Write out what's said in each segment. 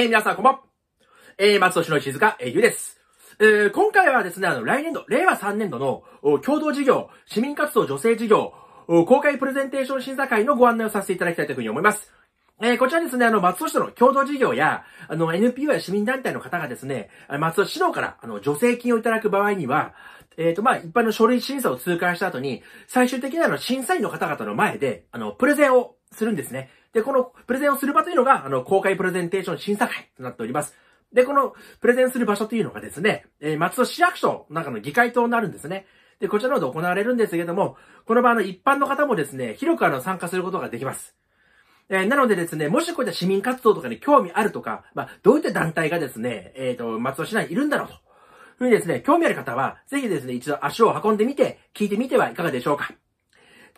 えー、皆さんこんばん。えー、松戸市の静か、えー、ゆです。えー、今回はですね、あの、来年度、令和3年度の、共同事業、市民活動女性事業、公開プレゼンテーション審査会のご案内をさせていただきたいというふうに思います。えー、こちらですね、あの、松戸市との共同事業や、あの、NPO や市民団体の方がですね、松戸市のから、あの、助成金をいただく場合には、えっ、ー、と、まあ、一般の書類審査を通過した後に、最終的なの審査員の方々の前で、あの、プレゼンをするんですね。で、このプレゼンをする場というのが、あの、公開プレゼンテーション審査会となっております。で、このプレゼンする場所というのがですね、えー、松戸市役所の中の議会等になるんですね。で、こちらの方で行われるんですけども、この場の一般の方もですね、広くあの参加することができます。えー、なのでですね、もしこういった市民活動とかに興味あるとか、まあ、どういった団体がですね、えっ、ー、と、松戸市内にいるんだろうと。ふうにですね、興味ある方は、ぜひですね、一度足を運んでみて、聞いてみてはいかがでしょうか。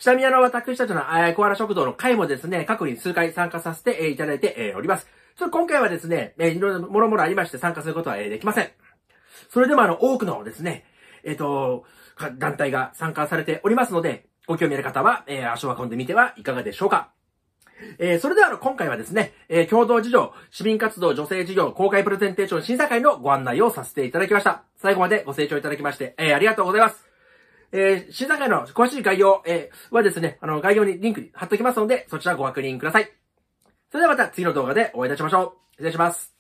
下あの私たちの、えー、コアラ食堂の会もですね、過去に数回参加させて、えー、いただいて、えー、おります。ちょっと今回はですね、えー、いろいろもろもろありまして参加することは、えー、できません。それでもあの、多くのですね、えっ、ー、と、団体が参加されておりますので、ご興味ある方は、えー、足を運んでみてはいかがでしょうか。えー、それでは、今回はですね、えー、共同事情、市民活動女性事業公開プレゼンテーション審査会のご案内をさせていただきました。最後までご清聴いただきまして、えー、ありがとうございます。えー、審査会の詳しい概要、えー、はですね、あの、概要にリンク貼っておきますので、そちらご確認ください。それではまた次の動画でお会いいたしましょう。失礼します。